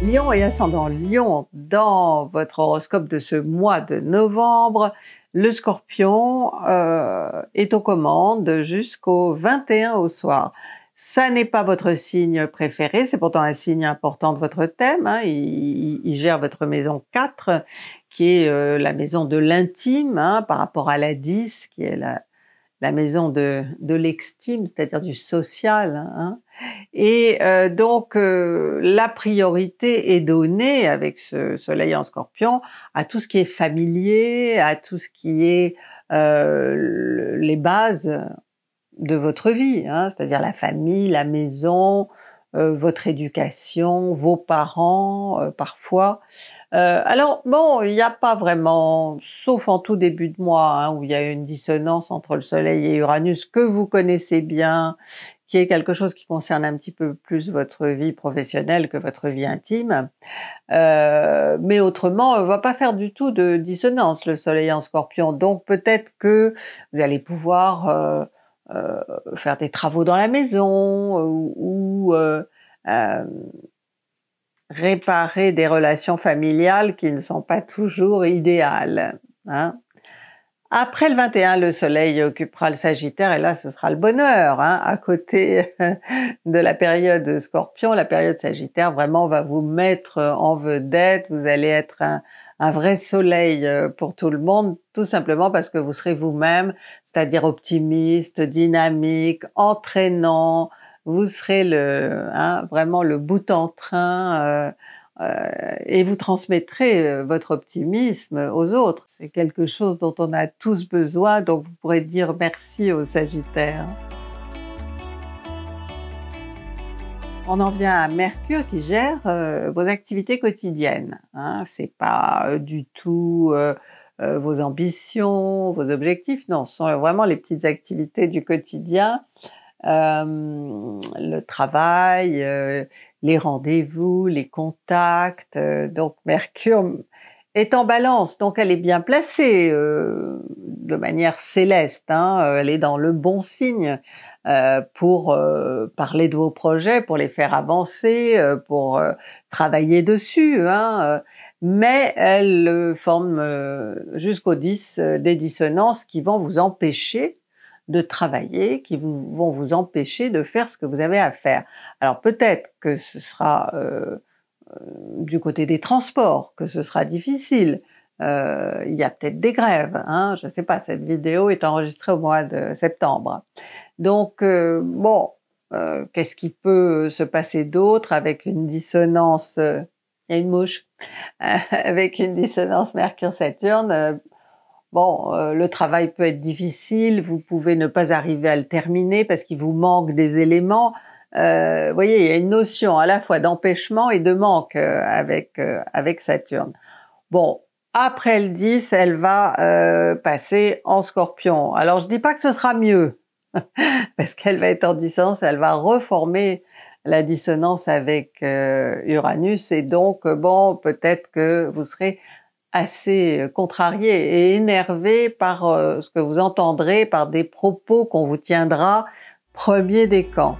Lion et ascendant Lion, dans votre horoscope de ce mois de novembre, le scorpion euh, est aux commandes jusqu'au 21 au soir. Ça n'est pas votre signe préféré, c'est pourtant un signe important de votre thème. Hein. Il, gère votre maison 4, qui est euh, la maison de l'intime, hein, par rapport à la 10, qui est la, la maison de, de l'extime, c'est-à-dire du social. Hein. Et euh, donc, euh, la priorité est donnée avec ce soleil en scorpion à tout ce qui est familier, à tout ce qui est euh, les bases de votre vie, hein, c'est-à-dire la famille, la maison, votre éducation, vos parents parfois. Euh, alors bon, il n'y a pas vraiment, sauf en tout début de mois, hein, où il y a une dissonance entre le Soleil et Uranus que vous connaissez bien, qui est quelque chose qui concerne un petit peu plus votre vie professionnelle que votre vie intime. Euh, mais autrement, on va pas faire du tout de dissonance, le Soleil en Scorpion. Donc peut-être que vous allez pouvoir euh, faire des travaux dans la maison ou réparer des relations familiales qui ne sont pas toujours idéales. Hein. Après le 21, le Soleil occupera le Sagittaire et là, ce sera le bonheur. Hein. À côté de la période Scorpion, la période Sagittaire vraiment va vous mettre en vedette. Vous allez être un vrai Soleil euh, pour tout le monde, tout simplement parce que vous serez vous-même, c'est-à-dire optimiste, dynamique, entraînant, vous serez hein, vraiment le bout en train euh, euh, et vous transmettrez euh, votre optimisme aux autres. C'est quelque chose dont on a tous besoin, donc vous pourrez dire merci aux Sagittaires. On en vient à Mercure qui gère vos activités quotidiennes. Hein. Ce n'est pas du tout vos ambitions, vos objectifs, non, ce sont vraiment les petites activités du quotidien euh, le travail, euh, les rendez-vous, les contacts. Euh, donc Mercure est en balance, donc elle est bien placée de manière céleste, hein, elle est dans le bon signe pour parler de vos projets, pour les faire avancer, pour travailler dessus, hein, mais elle forme jusqu'au 10 des dissonances qui vont vous empêcher de travailler qui vont vous empêcher de faire ce que vous avez à faire. Alors peut-être que ce sera euh, euh, du côté des transports que ce sera difficile. Euh, il y a peut-être des grèves, hein, je ne sais pas, cette vidéo est enregistrée au mois de septembre. Donc, bon, qu'est-ce qui peut se passer d'autre avec une dissonance il y a une mouche, avec une dissonance Mercure-Saturne, Bon, euh, le travail peut être difficile, vous pouvez ne pas arriver à le terminer parce qu'il vous manque des éléments. Euh, vous voyez, il y a une notion à la fois d'empêchement et de manque euh, avec, avec Saturne. Bon, après le 10, elle va passer en scorpion. Alors, je dis pas que ce sera mieux parce qu'elle va être en dissonance, elle va reformer la dissonance avec Uranus et donc, bon, peut-être que vous serez assez euh, contrarié et énervé par euh, ce que vous entendrez, par des propos qu'on vous tiendra premier des camps.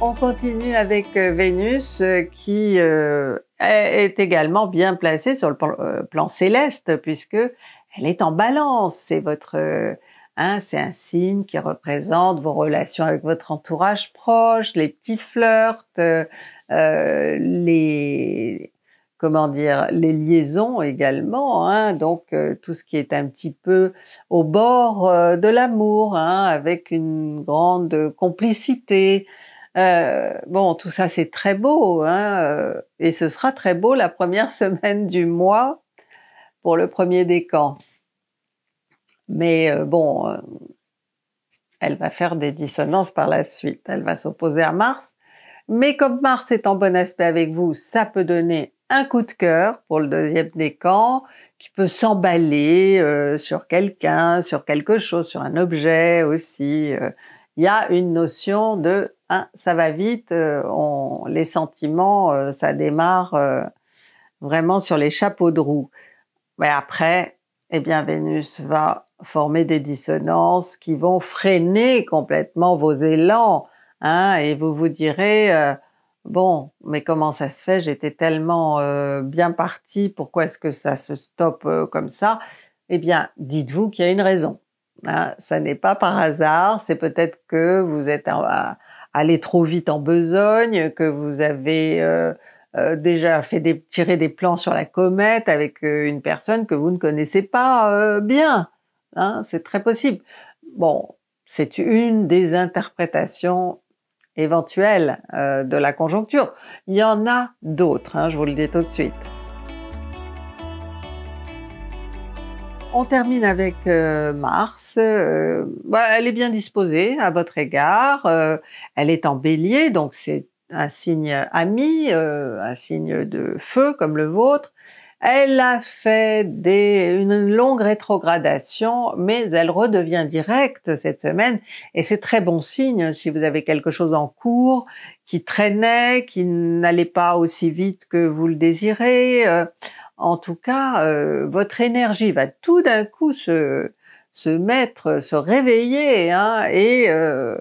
On continue avec euh, Vénus qui est également bien placée sur le plan, plan céleste puisque elle est en balance, c'est votre Hein, c'est un signe qui représente vos relations avec votre entourage proche, les petits flirts, euh, euh, les comment dire les liaisons également. Hein, donc euh, tout ce qui est un petit peu au bord de l'amour, hein, avec une grande complicité. bon, tout ça c'est très beau, hein, et ce sera très beau la première semaine du mois pour le premier décan. Mais euh, bon, euh, elle va faire des dissonances par la suite. Elle va s'opposer à Mars. Mais comme Mars est en bon aspect avec vous, ça peut donner un coup de cœur pour le deuxième décan qui peut s'emballer euh, sur quelqu'un, sur quelque chose, sur un objet aussi. Il y a une notion de hein, ça va vite, les sentiments, ça démarre vraiment sur les chapeaux de roue. Mais après, eh bien Vénus va former des dissonances qui vont freiner complètement vos élans, hein, et vous vous direz euh, bon, mais comment ça se fait J'étais tellement euh, bien parti, pourquoi est-ce que ça se stoppe euh, comme ça Eh bien, dites-vous qu'il y a une raison. Hein. ça n'est pas par hasard, c'est peut-être que vous êtes allé trop vite en besogne, que vous avez déjà fait des, tirer des plans sur la comète avec une personne que vous ne connaissez pas bien. Hein, c'est très possible. Bon, c'est une des interprétations éventuelles euh, de la conjoncture. Il y en a d'autres, hein, je vous le dis tout de suite. on termine avec euh, Mars. Euh, bah, elle est bien disposée à votre égard. elle est en bélier, donc c'est un signe ami, un signe de feu comme le vôtre. Elle a fait des, une longue rétrogradation, mais elle redevient directe cette semaine et c'est très bon signe si vous avez quelque chose en cours qui traînait, qui n'allait pas aussi vite que vous le désirez. Euh, en tout cas, euh, votre énergie va tout d'un coup se, se mettre, se réveiller hein, et euh,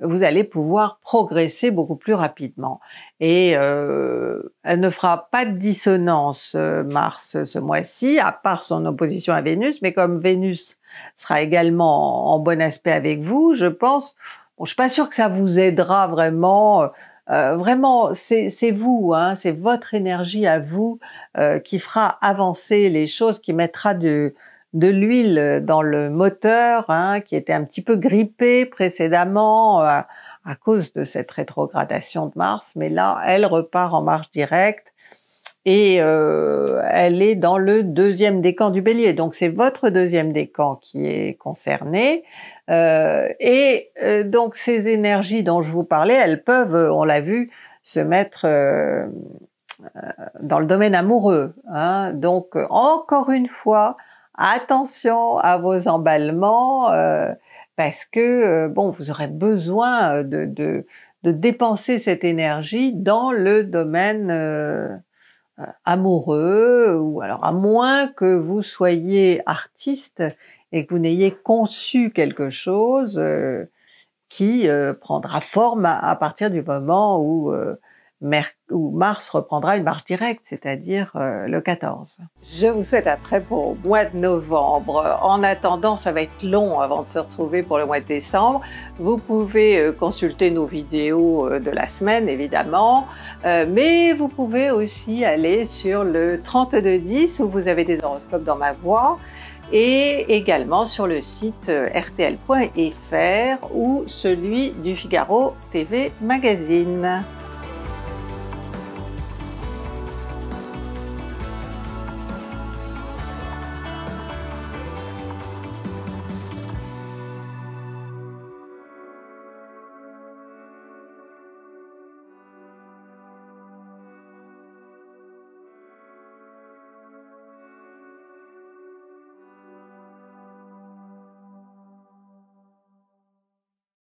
vous allez pouvoir progresser beaucoup plus rapidement. Et euh, elle ne fera pas de dissonance euh, Mars ce mois-ci, à part son opposition à Vénus, mais comme Vénus sera également en bon aspect avec vous, je pense, bon, je suis pas sûre que ça vous aidera vraiment. Euh, euh, vraiment, c'est vous, hein, c'est votre énergie à vous qui fera avancer les choses, qui mettra de, de l'huile dans le moteur hein, qui était un petit peu grippé précédemment euh, à cause de cette rétrogradation de Mars, mais là, elle repart en marche directe et euh, elle est dans le deuxième décan du bélier. Donc c'est votre deuxième décan qui est concerné. Euh, et donc ces énergies dont je vous parlais, elles peuvent, on l'a vu, se mettre dans le domaine amoureux. Hein. Donc encore une fois, attention à vos emballements euh, parce que euh, bon, vous aurez besoin euh, de, de, de, dépenser cette énergie dans le domaine amoureux ou alors à moins que vous soyez artiste et que vous n'ayez conçu quelque chose qui prendra forme à, partir du moment où ou Mars reprendra une marche directe, c'est-à-dire euh, le 14. Je vous souhaite un très bon mois de novembre. En attendant, ça va être long avant de se retrouver pour le mois de décembre. Vous pouvez euh, consulter nos vidéos euh, de la semaine, évidemment, mais vous pouvez aussi aller sur le 3210 où vous avez des horoscopes dans ma voix et également sur le site rtl.fr ou celui du Figaro TV Magazine.